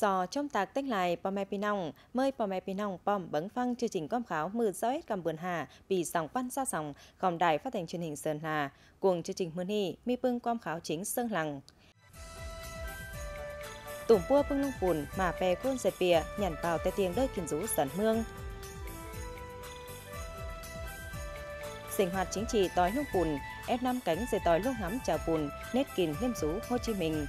do trong tạc tách lại bò mè pinong mời bò mè pinong bom bấn phăng chương trình com kháo mưa gió ít cầm bườn hà bị sóng văn xa sòng, gòm đài phát thanh truyền hình sơn hà cuồng chương trình mưa ni mi bưng com kháo chính sơn lằng tủm pua bưng lung phùn mà bè cuôn dệt bìa nhằn vào tay tiếng đôi kiền rú sẩn mương sinh hoạt chính trị tối lung phùn ép năm cánh dệt tối lung ngắm chào phùn nét kìn liêm rú hồ chí minh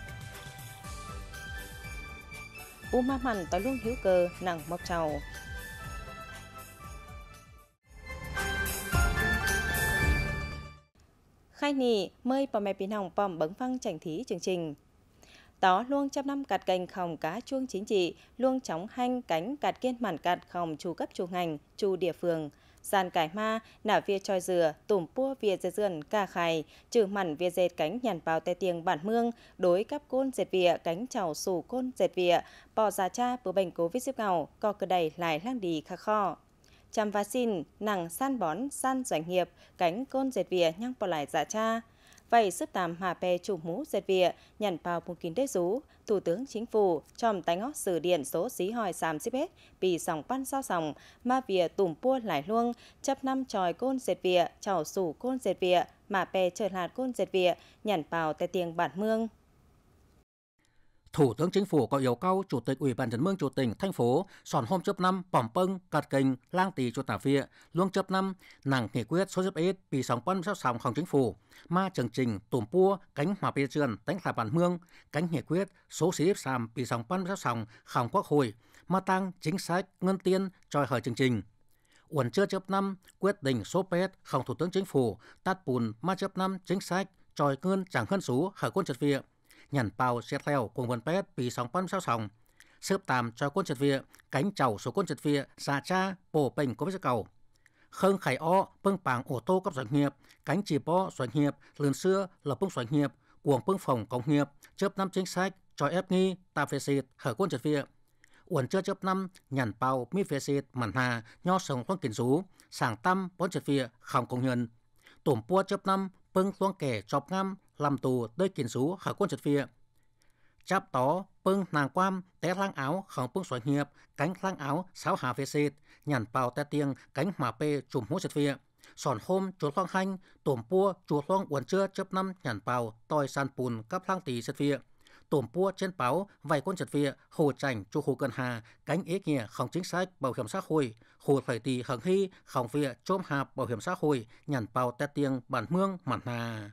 u ma mảnh tỏi luôn hiếu cơ nặng mọc trầu khai nì mời bà mẹ bình Hồng bòm bấm phăng chảnh thí chương trình đó luôn trăm năm cạt cành khòng cá chuông chính trị luôn chóng hanh cánh cạt kiên mản cạt khòng chủ cấp chủ ngành chủ địa phương giàn cải ma, nả via choi dừa, tùm pua via dê dườn ca khải, trừ mặn via dệt cánh nhằn vào tay tiếng bản mương, đối cắp côn dệt vịa, cánh chảo sù côn dệt vịa, bò già cha bữa bành cố vít xếp ngầu, co cơ đầy lại lang đi khá kho chăm vaccine, nặng san bón, san doanh nghiệp, cánh côn dệt vỉa nhăng bỏ lại dạ cha vậy sức tạm hạ bè chủ mũ dệt vịa, nhận vào môn kín đế rú, Thủ tướng Chính phủ chòm tái ngót sử điện số xí hỏi xàm xếp hết, vì sòng pan sao sòng, mà vịa tùm pua lại luông, chấp năm tròi côn dệt vịa, chảo sủ côn dệt vịa, mà bè trở lạt côn dệt vịa, nhận vào tại tiền bản mương. Thủ tướng Chính phủ có yêu cầu Chủ tịch Ủy ban nhân dân chủ tỉnh, thành phố soạn hôm chấp năm bỏm bưng, cạt kình, lang tì cho tả phía, luôn chấp năm nàng nghị quyết số chấp ít vì sóng quân sắp sóng không chính phủ, ma chương trình tùm pua cánh hòa bia trường tánh là bản mương, cánh nghị quyết số xí sàm vì sóng quân sắp sóng không quốc hội, ma tăng chính sách ngân tiên cho hời chương trình uẩn chưa chấp năm quyết định số pet không thủ tướng chính phủ tát bùn ma chấp năm chính sách tròi cơn chẳng hơn số khởi quân trật viện nhận bao xét theo cùng vườn pet bị sóng bắn sao sòng xếp tạm cho quân trật viện cánh chầu số quân trật viện xa dạ cha bổ bình có với cầu khương khải o bưng bảng ô tô cấp doanh nghiệp cánh chỉ bo doanh nghiệp lươn xưa là bưng doanh nghiệp cuồng bưng phòng công nghiệp chớp năm chính sách cho ép nghi ta phê xịt hở quân trật viện uẩn chưa chớp năm nhàn bao mi phê xịt mặn hà nho sông quân kiến rú sàng tâm bốn trật viện không công nhân tổm pua chớp năm bưng loang kẻ chọc ngâm làm tù tới kiến sú khởi quân trật phía. Cháp tó, bưng nàng quam, té lang áo, khổng bưng xoáy nghiệp, cánh lang áo, sáu hà phía xịt, nhàn bào té tiếng, cánh mà pê chùm hú trật phía. Sòn hôm, chuột loang hanh, tổm pua, chuột loang uẩn chưa chấp năm nhàn bào, tòi san pùn, cắp lang tì trật phía tổm pua trên báo vài quân chật phía hồ chảnh chu hồ cần hà cánh ý nghĩa không chính sách bảo hiểm xã hội hồ phải tì hằng hy không phía chôm hạp bảo hiểm xã hội nhàn bào tét tiếng bản mương mặn hà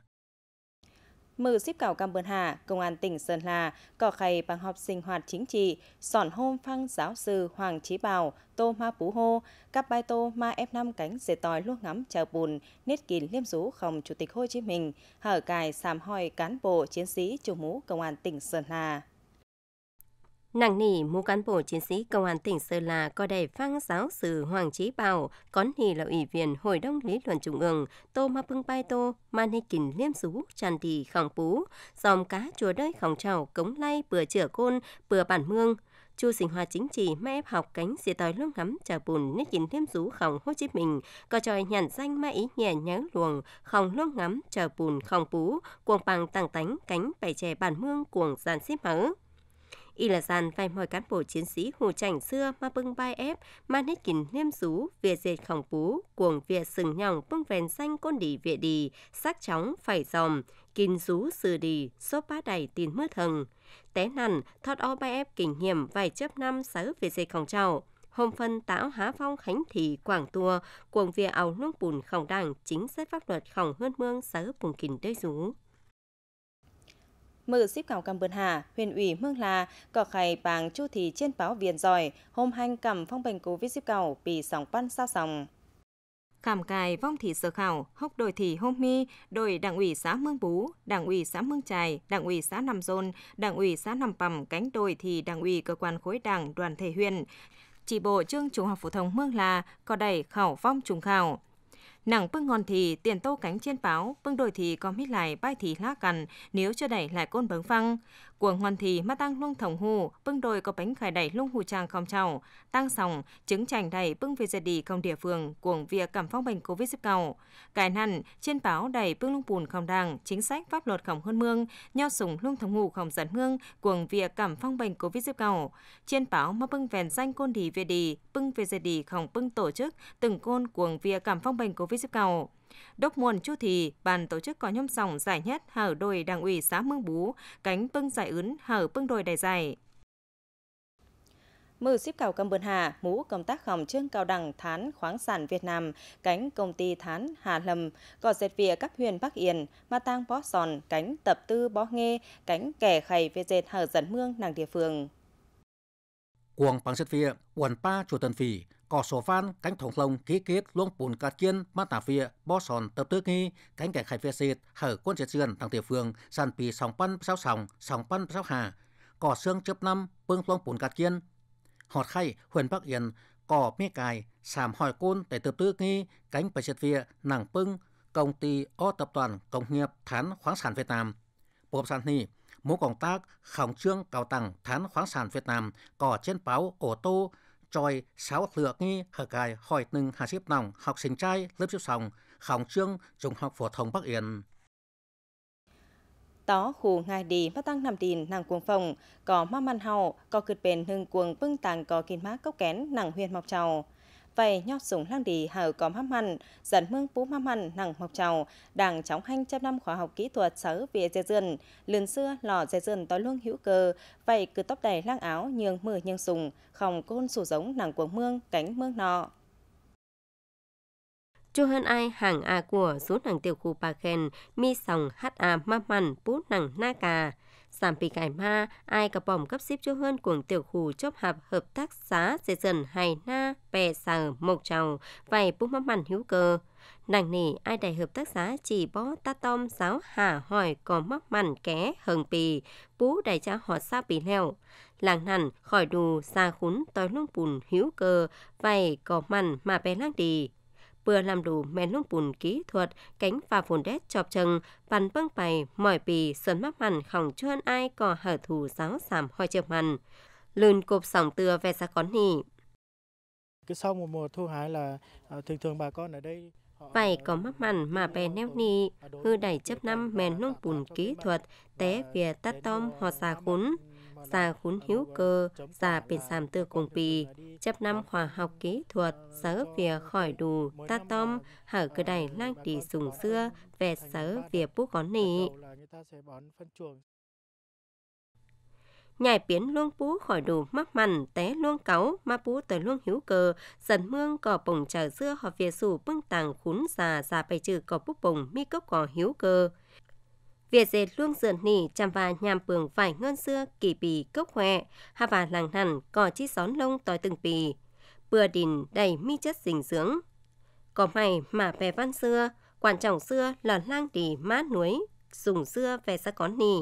mở xếp cảo Hà, Công an tỉnh Sơn La có khay bằng họp sinh hoạt chính trị, sòn hôm phăng giáo sư Hoàng Chí Bảo, Tô Ma Pú Hô, cặp bài tô ma F5 cánh dễ tòi luôn ngắm chờ bùn, nết kín liêm rú không Chủ tịch Hồ Chí Minh, hở cài sàm hỏi cán bộ chiến sĩ chủ mũ Công an tỉnh Sơn La. Nặng nỉ mũ cán bộ chiến sĩ công an tỉnh Sơn La có đầy phang giáo sư Hoàng Trí Bảo, có nỉ là ủy viên Hội đồng lý luận Trung ương, Tô Ma Pưng Pai Tô, Mani Kình Liêm Sú, Tràn Tì Khổng Pú, dòng cá chùa đơi khổng trào, cống lay, bừa chữa côn, bừa bản mương, chu sinh hoạt chính trị mẹ ép học cánh xì tòi lúc ngắm chờ bùn nít chín thêm rú khổng Hồ Chí Minh, có tròi nhàn danh mẹ ý nhẹ nhớ luồng, khổng lúc ngắm chờ bùn khổng Phú cuồng bằng tăng tánh cánh bày chè bản mương cuồng giàn xếp mở Y là dàn vài mọi cán bộ chiến sĩ hồ chảnh xưa mà bưng bay ép, mà nít kín niêm rú, vìa dệt khổng phú cuồng vìa sừng nhỏng bưng vèn xanh côn đỉ vệ đì, sắc chóng phải dòm, kín rú sư đì, số bá đầy tin mưa thần. Té nằn, thoát o bay ép kinh nghiệm vài chấp năm sáu vìa dệt khổng trào hôm phân tảo há phong khánh thị quảng tua cuồng vía ảo nông bùn khổng đảng chính sách pháp luật khổng hơn mương sở bùn kình đế rú mở xíp cầu cầm bơn hà, huyện ủy Mương Là, có khai bàng chu thị trên báo viền giỏi, hôm hành cầm phong bệnh covid xíp cầu bị sóng pan sao sòng. Khảm cài vong thị sở khảo, hốc đồi thị hôm mi, đồi đảng ủy xã Mương Bú, đảng ủy xã Mương Trài, đảng ủy xã Nằm rôn, đảng ủy xã Nằm Pầm, cánh đồi thì đảng ủy cơ quan khối đảng đoàn thể huyện. Chỉ bộ chương trung học phổ thông Mương Là có đẩy khảo vong trùng khảo. Nặng bưng ngon thì tiền tô cánh trên báo, bưng đồi thì có mít lại bay thì lá cằn, nếu chưa đẩy lại côn bướng phăng cuồng ngon thì ma tăng luông thổng hù bưng đồi có bánh khải đẩy luông hù tràng không chào tăng sòng trứng chành đẩy bưng về gia đi không địa phương cuồng việc cảm phong bệnh covid dịp cầu cải năn trên báo đẩy bưng luông bùn không đàng chính sách pháp luật không hơn mương nho sùng luông thổng hù không dẫn mương, cuồng việc cảm phong bệnh covid dịp cầu trên báo mà bưng vèn danh côn đi về đi bưng về gia đi không bưng tổ chức từng côn cuồng việc cảm phong bệnh covid dịp cầu Đốc muôn chu thì bàn tổ chức có nhóm sòng giải nhất hở đồi đảng ủy xã Mương Bú, cánh pưng giải ứng hở pưng đồi đài giải. mở xếp cầu cầm bươn hà, mũ công tác hỏng trương cao đẳng thán khoáng sản Việt Nam, cánh công ty thán Hà Lâm, cỏ dệt vỉa các huyện Bắc Yên, ma tang bó sòn, cánh tập tư bó nghe, cánh kẻ khầy về dệt hở dẫn mương nàng địa phương. quang bằng dệt vỉa, uẩn pa chùa tân phỉ, có số phan cánh thủng lồng ký kết luôn bùn cát kiên mát tả phía bó sòn tập tước nghi cánh kẻ khai phía xịt hở quân diệt sườn thằng tiểu phương sàn pì sòng pan sáu sòng sòng pan sáu hà cỏ xương chớp năm bưng luôn bùn cát kiên họt khay huyền bắc yên cỏ mi cài sàm hỏi côn để tập tước nghi cánh bạch diệt phía nàng bưng công ty o tập đoàn công nghiệp thán khoáng sản việt nam bộ sản ni mối công tác khổng trương cao tầng thán khoáng sản việt nam cỏ trên báo ô tô rồi sáu lược nghi hở cài hỏi từng hà xếp nòng học sinh trai lớp xếp sòng khóng trương trung học phổ thông Bắc Yên. Tó khu ngài đi bắt tăng nằm tin nàng cuồng phòng, có ma man hào, có cực bền hưng cuồng vưng tàng có kín má cốc kén nàng huyền mọc trầu vậy nhóc sủng lang đi hào có mắm hẳn, dần mương phú mắm hẳn nặng mộc trào, đảng chóng hành trăm năm khóa học kỹ thuật sở về dây dườn, Lần xưa lò dây dườn tối luôn hữu cơ, vậy cứ tóc đầy lang áo nhường mười nhường sùng, không côn sủ giống nặng cuồng mương cánh mương nọ. Chu hơn ai hàng A của số nàng tiểu khu Pa Khen, mi sòng HA mắm mằn bút nàng na cà sampi cải ma ai cà bỏng cấp xếp cho hơn cuồng tiểu khu chốc hợp hợp tác xã dễ dần hài na bè sờ mộc trầu vầy bút mắm mặn hữu cơ nàng nỉ ai đại hợp tác xã chỉ bó ta tom giáo hà hỏi có mắc mặn ké hờn pì bú đại cha họ xa pì leo làng nằn khỏi đù xa khún tối lung bùn hữu cơ vầy có mặn mà bé lang đi vừa làm đủ men lúc bùn kỹ thuật, cánh và phồn đét chọp chừng, bàn băng bày, mỏi bì, xuân mắt hẳn khỏng chuân ai có hở thù giáo giảm hoi chập hẳn. Lươn cộp sòng tưa về xa con nỉ. Cứ sau một mùa thu hái là ờ, thường thường bà con ở đây Vậy ờ, có mắc mặn mà bè neo ni, à, hư đẩy chấp năm mèn nông bùn kỹ thuật, té về tắt tom họ xà khốn và khốn hữu cơ và biển xàm tư cùng bì, chấp năm khoa học kỹ thuật, sớ việc khỏi đủ, ta tôm, hở cơ đầy lang tỷ sùng xưa, về sớ việc bút có nị nhảy biến luông bú khỏi đủ mắc mằn té luông cáu ma bú tới luông hữu cơ dần mương cỏ bồng trở dưa họ việt sủ bưng tàng khún già già bày trừ cỏ bút bồng mi cốc cỏ hữu cơ việc dệt luôn sườn nỉ chằm và nhàm bường vải ngân xưa kỳ bì cốc khỏe, ha và làng nằn cò chi xón lông tòi từng bì. Bừa đình đầy mi chất dinh dưỡng. Có mày mà về văn xưa, quan trọng xưa là lang đỉ má núi, dùng xưa về xa con nỉ.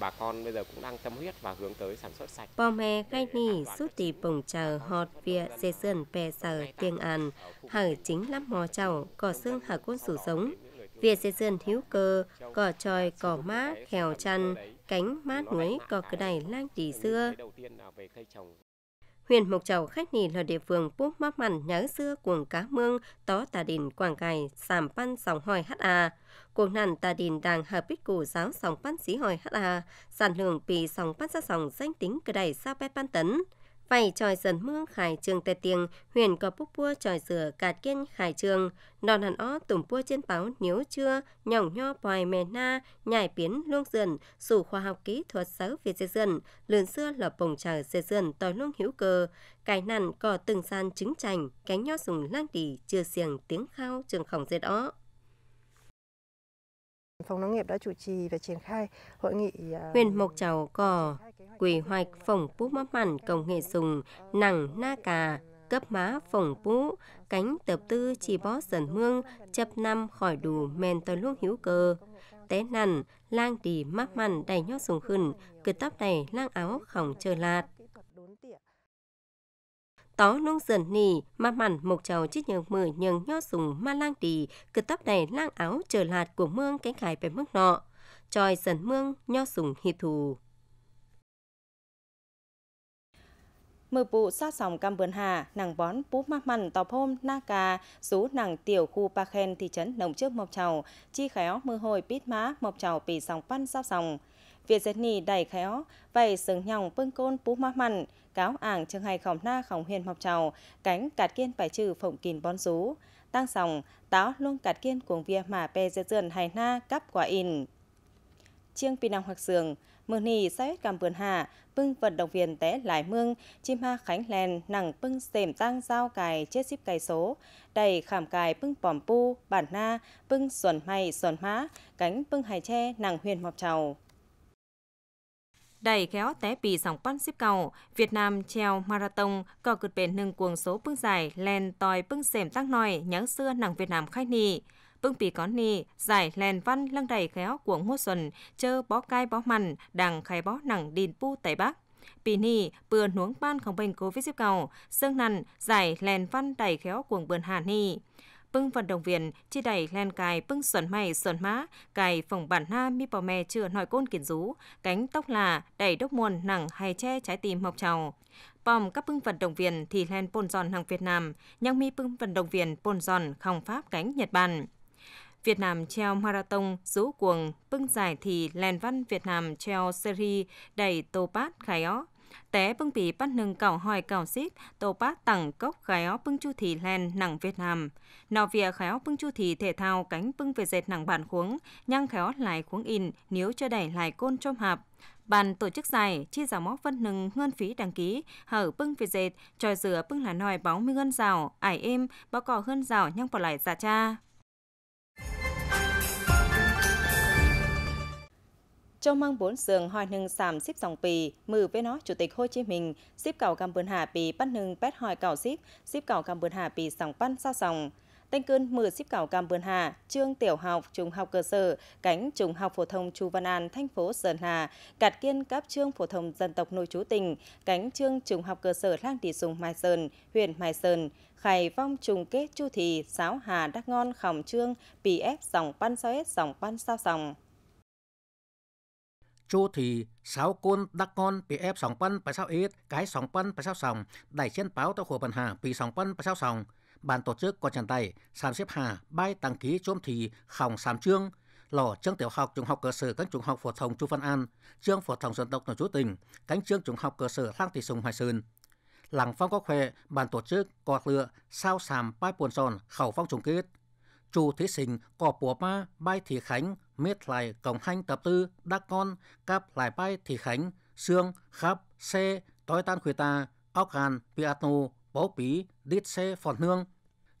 Bà con bây giờ cũng đang tâm huyết và hướng tới sản xuất sạch. Bò mè gai nỉ suốt tì bồng chờ họt vịa dê sườn về sờ tiền ăn, hở chính lắm mò chảo, cỏ xương hở côn sủ sống Việc xây dựng hữu cơ, cỏ tròi, cỏ má khèo chăn, cánh mát núi cỏ cửa này lang tỉ xưa Huyện Mộc Châu khách nì là địa phương bút mắc mặn nhớ xưa cuồng cá mương, tó tà đình quảng cài, sàm pan sòng hỏi ha à. Cuồng nàn tà đình đàng hợp bích củ giáo sòng pan xí hỏi ha à, sản lượng bị sòng pan ra sòng danh tính cửa đẩy sao pan tấn vảy tròi dần mương khải trường tè tiền huyền có búc bua tròi rửa cạt kiên khải trường đòn hẳn ó tùng bua trên báo nếu chưa nhỏng nho bòi mè na nhảy biến luông dần sủ khoa học kỹ thuật sáu việt dây dần lườn xưa là bồng trào dây dần tòi luông hữu cơ cái nằn cỏ từng san trứng chành cánh nho dùng lang đỉ chưa xiềng tiếng khao trường khổng dệt ó Phòng nông nghiệp đã chủ trì và triển khai hội nghị à, Huyền Mộc Chầu Cò quy hoạch phòng bú mắm mặn công nghệ dùng nặng na cà cấp má phòng bú cánh tập tư chỉ bó dần mương chập năm khỏi đủ men tôi luôn hữu cơ té nằn lang đi mắc mặn đầy nhót sùng khẩn cứ tóc này lang áo khổng chờ lạt tó nông dần nỉ mà mặn một chầu chiếc nhường mười nhường nhót sùng ma lang đi cứ tóc này lang áo chờ lạt của mương cánh khải về mức nọ tròi dần mương nho sùng hiệp thù mưa vụ sát sòng cam vườn hà nàng bón bú mắc mặn tàu hôm na cà sú nàng tiểu khu pa khen thị trấn nồng trước mộc trầu chi khéo mưa hồi pít má mộc trầu pì sòng pan sát sòng việt giật nì đầy khéo vậy sừng nhòng pưng côn bú mắc mặn cáo ảng trường hay khổng na khổng huyền mộc trầu cánh cạt kiên phải trừ phộng kìn bón rú tăng sòng táo luôn cạt kiên cuồng vía mà pe dơ dườn hay na cắp quả in chiêng pin năng hoặc sường mừng nì xe cầm vườn hạ, bưng vận động viên té lại mương, chim ha khánh lèn nặng bưng xềm tăng dao cài chết xíp cài số, đầy khảm cài bưng bòm pu, bản na, bưng xuẩn may xuẩn má, cánh bưng hài tre nặng huyền mọc trầu đầy khéo té bì sòng pan xếp cầu, Việt Nam treo marathon, cò cực bền nâng cuồng số bưng dài, len tòi bưng xềm tăng nòi, nhắn xưa nàng Việt Nam khai nì vương pì có ni giải lèn văn lăng đầy khéo của ngô xuân, chơ bó cai bó mằn, đằng khai bó nặng đìn pu Tây Bắc. Pì ni bừa nuống ban không bệnh covid xếp cầu, sương nằn, giải lèn văn đầy khéo cuồng bườn hà ni Bưng vận động viên, chi đẩy len cài bưng xuẩn mày xuẩn má, cài phòng bản na mi bò mè chưa nói côn kiến rú, cánh tóc là, đẩy đốc muôn nặng hay che trái tim mọc trầu bom các bưng vận động viên thì lên bồn giòn hàng Việt Nam, nhưng mi bưng vận động viên bồn giòn không Pháp cánh Nhật Bản. Việt Nam treo marathon rũ cuồng, bưng giải thì lèn văn Việt Nam treo seri đầy tô bát khai ó. Té bưng bị bắt nâng cảo hỏi cảo xít, tô bát tặng cốc khai ó bưng chu thì lèn nặng Việt Nam. Nào vỉa khai ó bưng chu thì thể thao cánh bưng về dệt nặng bản khuống, nhăng khai ó lại khuống in, nếu cho đẩy lại côn trôm hạp. Bàn tổ chức giải chi giáo móc phân nâng ngân phí đăng ký, hở bưng về dệt, tròi dừa bưng là nòi bóng mi ngân rào, ải êm, bao cỏ hơn rào nhăng bỏ lại giả cha. Châu mang bốn sườn hỏi nâng sàm xếp dòng pì, mừ với nó Chủ tịch Hồ Chí Minh, xếp cầu Campuchia pì bắt nâng bét hỏi cầu xếp, xếp cầu Campuchia pì sòng pan xa sòng. Tên cơn mưa xếp cầu Campuchia, trương tiểu học, trung học cơ sở, cánh trung học phổ thông Chu Văn An, thành phố Sơn Hà, cạt kiên các trương phổ thông dân tộc nội chú tỉnh, cánh trương trung học cơ sở Lang Tỷ Sùng Mai Sơn, huyện Mai Sơn, khải vong trùng kết chu thị, sáo hà đắc ngon khòng trương, pì ép dòng pan sao ép sòng pan sao sòng chu thì sáu côn đắc con bị ép sòng pan phải sao ít cái sòng pan phải sao sòng đẩy trên báo tàu hồ bản hà bị sòng pan phải sao sòng bàn tổ chức còn trần tay sàn xếp hà bay tăng ký chôm thì khòng sàm trương lò trường tiểu học trung học cơ sở cánh trung học phổ thông chu văn an trường phổ thông dân tộc nội chú tỉnh cánh trường trung học cơ sở lang thị sùng hoài sơn làng phong có khỏe bàn tổ chức cọt lựa sao sàm bay buồn giòn khẩu phong trùng kết chu thí sinh cỏ bùa ma bay thị khánh mết lại cổng hành tập tư đa con cáp lại bay thì khánh xương khắp xe tối tan khuya ta óc hàn piano bố pí đít xe phòn hương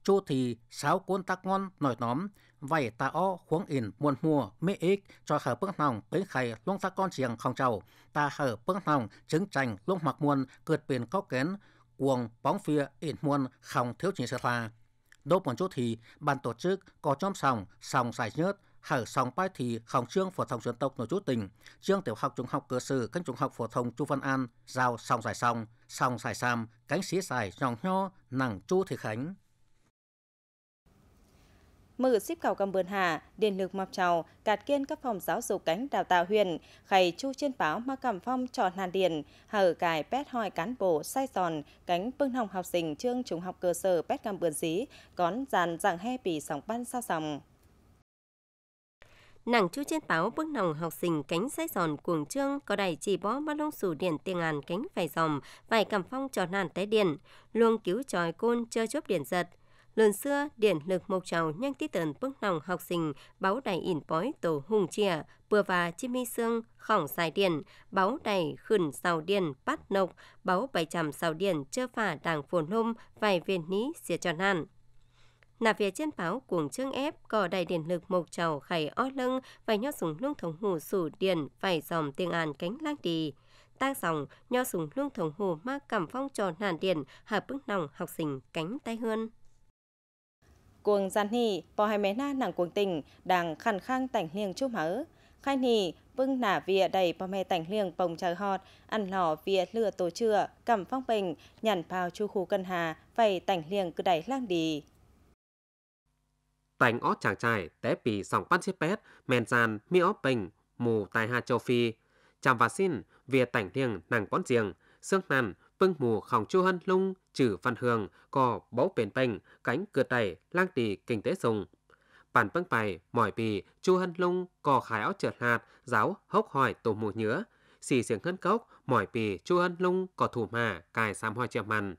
chu thì sáu cuốn tắc ngon nổi nóm vậy ta o khuống in muôn mùa mê ích cho hở bước nòng tới khay luôn ta con chiềng không trầu ta hở bước nòng chứng trành luôn mặc muôn cượt biển có kén cuồng bóng phía in muôn không thiếu chỉ sự tha đốt một chút thì ban tổ chức có chóm sòng sòng sài nhớt hở sòng bài thì học trương phổ thông dân tộc nội trú tỉnh, trường tiểu học trung học cơ sở cánh trung học phổ thông Chu Văn An, giao sòng giải sòng, sòng giải sam, cánh xí xài dòng nho, nặng chu thị khánh. Mở xếp cầu cầm bườn hà, điện lực mập trào, cạt kiên các phòng giáo dục cánh đào tạo huyền khẩy chu trên báo mà cầm phong tròn hàn điền, hở cài pét hỏi cán bộ sai sòn cánh bưng hồng học sinh trương trung học cơ sở pét cầm bườn xí, cón dàn dạng he bì sóng ban sao sòng nàng chú trên báo bước nòng học sinh cánh sai giòn cuồng trương có đài chỉ bó mắt lông sủ điện tiền ngàn cánh phải dòng vài cầm phong trò nàn té điện luôn cứu tròi côn chơi chốt điện giật lần xưa điện lực mộc trào nhanh tít tần bước nòng học sinh báo đài ỉn bói tổ hùng chìa bừa và chim mi xương khỏng dài điện báo đài khẩn sào điện bắt nộc báo bảy trăm sào điện chơ phả đảng phồn hôm vài viên ní xìa tròn hàn nà về trên báo cuồng chương ép cò đại điện lực mộc trầu khải o lưng và nho súng lung thống hù sủ điền phải dòng tiền an cánh lang đi tang dòng nho súng lung thống hù ma cảm phong tròn hàn điện hạ bức nòng học sinh cánh tay hơn cuồng gian hì bò hai mé na nàng cuồng tình đang khăn khang tảnh liêng chút mỡ khai nì vưng nả vía đầy bò mè tảnh liêng bồng trời hót ăn lò vía lừa tổ chừa cầm phong bình nhàn vào chu khu cân hà vậy tảnh liêng cứ đẩy lang đi tại ót chàng trai té pì sòng pan chiếc pét men gian mi óp bình mù tài hà châu phi chạm và xin vỉa tảnh thiêng nàng quán riêng xương nàn vương mù khòng chu hân lung trừ văn hương cò bấu bền bềnh cánh cửa tẩy lang tỳ kinh tế sùng bản bưng bài mỏi pì chu hân lung cò khái áo trượt hạt giáo hốc hỏi tổ mù nhứa xì xiềng hân cốc mỏi pì chu hân lung cò thủ mà cài sam hoa chèo mằn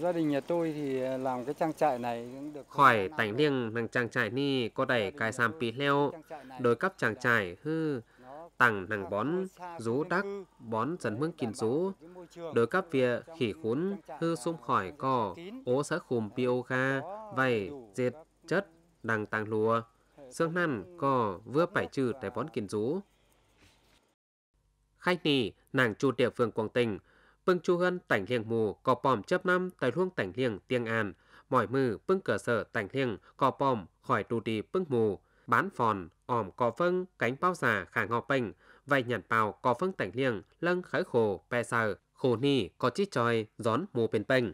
gia đình nhà tôi thì ờ, làm cái trang trại này được khỏi tảnh liêng nàng trang trại ni có đẩy cài sam pì leo đối cấp trang trại hư tặng nàng bón rú đắc bón dần mương kín rú đối cấp vía khỉ khốn hư xung khỏi cỏ ố sở khùm kha vầy dệt chất đằng tàng lùa xương năn cỏ vừa phải trừ tại bón kín rú khách nì nàng chủ địa phường quảng tình pưng chu hân tảnh liêng mù có pòm chấp năm tại luông tảnh liêng tiêng an mỏi mừ pưng cửa sở tảnh liêng có pòm khỏi tù đi pưng mù bán phòn òm có phân cánh bao già khả ngọc bành vài nhàn bào có phân tảnh liêng lân khởi khổ pe sờ khổ ni có chít tròi gión mù bền bềnh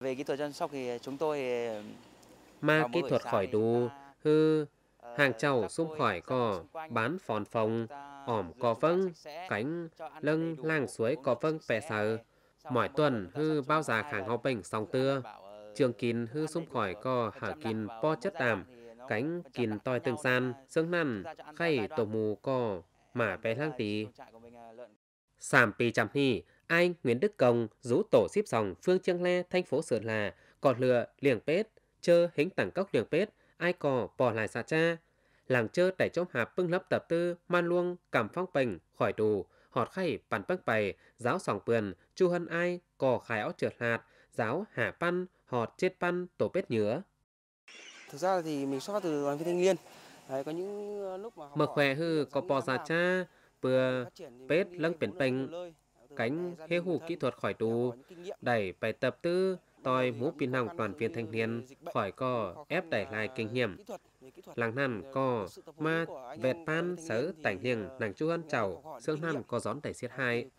về kỹ thuật chăm sóc thì chúng tôi ờ, ma kỹ thuật khỏi đu hư ờ, hàng trầu xung khỏi cò bán phòn phòng ổm có vâng, cánh, lưng làng suối có vâng bè sờ. Mỗi tuần hư bao giờ dạ kháng hào bệnh xong tưa. Trường kín hư xung khỏi có hạ kín po chất đàm, cánh kín toi từng san, xương năn, khay tổ mù có mả bé lang tí. Sàm pì chăm hì, anh Nguyễn Đức Công rú tổ xíp sòng phương Trương Le thành phố Sơn là còn lừa liền pết, chơ hính tảng cốc liềng pết, ai cò bỏ lại xa cha, làng chơ tẩy chôm hạp bưng lấp tập tư man luông cảm phong bình khỏi đủ họt khay bàn băng bày giáo sòng pườn chu hân ai cò khai áo trượt hạt giáo hả pan họt chết pan tổ bếp nhứa thực ra thì mình xuất từ đoàn viên thanh niên Đấy, có những ờ, lúc mà mở khỏe hư có bò già cha bừa pết lưng biển bình à, cánh hê hủ kỹ thuật khỏi tù đẩy bài tập tư tòi mũ pin hỏng toàn viên thanh niên khỏi cò ép đẩy lại kinh nghiệm làng nan có ma vẹt tan sớ tảnh hiền nàng chu hân chầu xương nan có gión tẩy xiết hai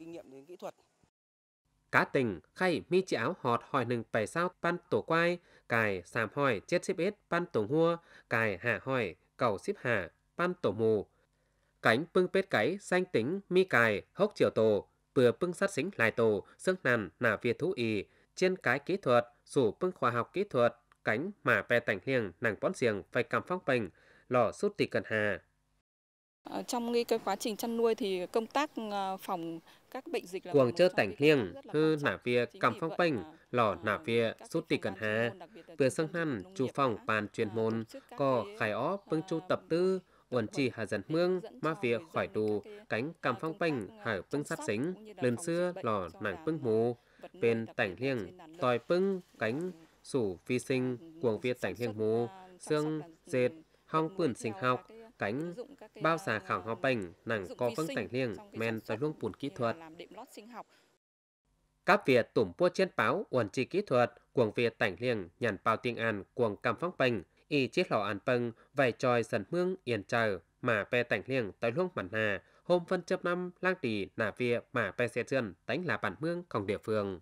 cá tình khay mi chỉ áo họt hỏi nừng bảy sao pan tổ quai cài sàm hỏi chết xếp ít pan tổ hua cài hạ hỏi cầu xếp hạ pan tổ mù cánh pưng pết cái xanh tính mi cài hốc chiều tổ bừa pưng sát xính lại tổ xương nàn nả việt thú y trên cái kỹ thuật sủ pưng khoa học kỹ thuật cánh mà pe tảnh liêng nàng bón giềng phải cam phong bình lò sút tì cần hà ờ, trong nghi cái quá trình chăn nuôi thì công tác ờ, phòng các bệnh dịch là cuồng chơ tảnh liêng hư nả vía cầm phong bình lò ờ, nả vía sút tì cần hà vừa sang năm chủ phòng bàn chuyên môn có khai ó vương chu tập tư uẩn chỉ hà dần mương ma vía khỏi đù cánh cầm phong bình hải vương sát xính lần xưa lò nàng vương mù bên tảnh liêng tòi bưng cánh sủ phi sinh, cuồng viết tảnh thiên mù, xương, dệt, hong quyển sinh học, cánh, bao xà khảo học bệnh, nặng co vâng tảnh liêng, men và luông bùn kỹ thuật. Các việt tủm bua trên báo, uẩn trì kỹ thuật, cuồng việt tảnh liêng, nhàn bao tiên an, cuồng cam phong bệnh, y chiết lò an bâng, vài tròi sần mương, yên chờ, mà pe tảnh liêng tới luông bản hà, hôm phân chấp năm lang tỷ nà vịa mà pe xe trơn tánh là bản mương không địa phương.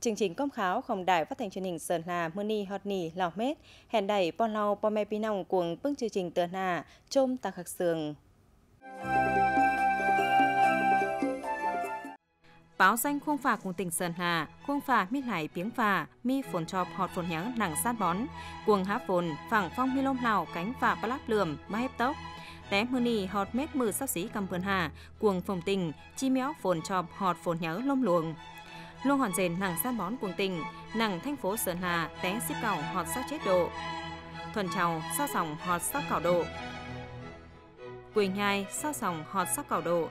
Chương trình công kháo khổng đài phát thanh truyền hình Sơn Hà ni hót Nì lò Mết, hẹn đẩy Pon Lau Pon pi Pinong cuồng bức chương trình tờ Hà, trôm Tạc Khắc Sường. Báo danh khuôn phà cùng tỉnh Sơn Hà, khuôn phà miết hải tiếng phà, mi phồn chọp họt phồn nhắn nặng sát bón, cuồng há phồn, phẳng phong mi lông lào cánh phà pa lát lườm, ba hép tốc, té mưa nì họt mét mưa sắc xí cầm vườn hà, cuồng phồng tình, chi méo phồn chọp họt phồn nhớ lông luồng luôn hoàn rền nàng san bón cuồng tình, nàng thanh phố sơn hà té xếp cảo họt sao chết độ. Thuần trào sao sòng họt sao cảo độ. Quỳnh nhai sao sòng họt sao cảo độ.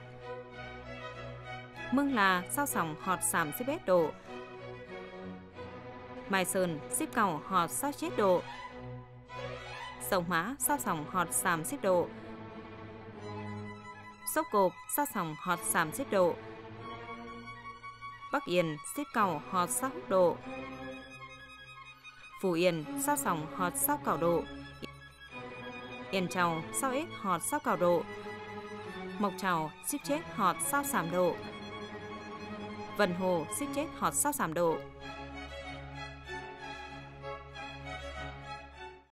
Mương là sao sòng họt sàm xếp bét độ. Mai sơn xếp cảo họt sao chết độ. Sông mã sao sòng họt sàm xếp độ. Sốc cột sao sòng họt sàm xếp độ. Bắc Yên, xếp cầu họt sóc độ. Phú Yên, sao sòng họt sóc cào độ. Yên Châu, sao ít họt sóc cào độ. Mộc Trầu, xếp chết họt sao sảm độ. Vân Hồ, xếp chết họt sao sảm độ.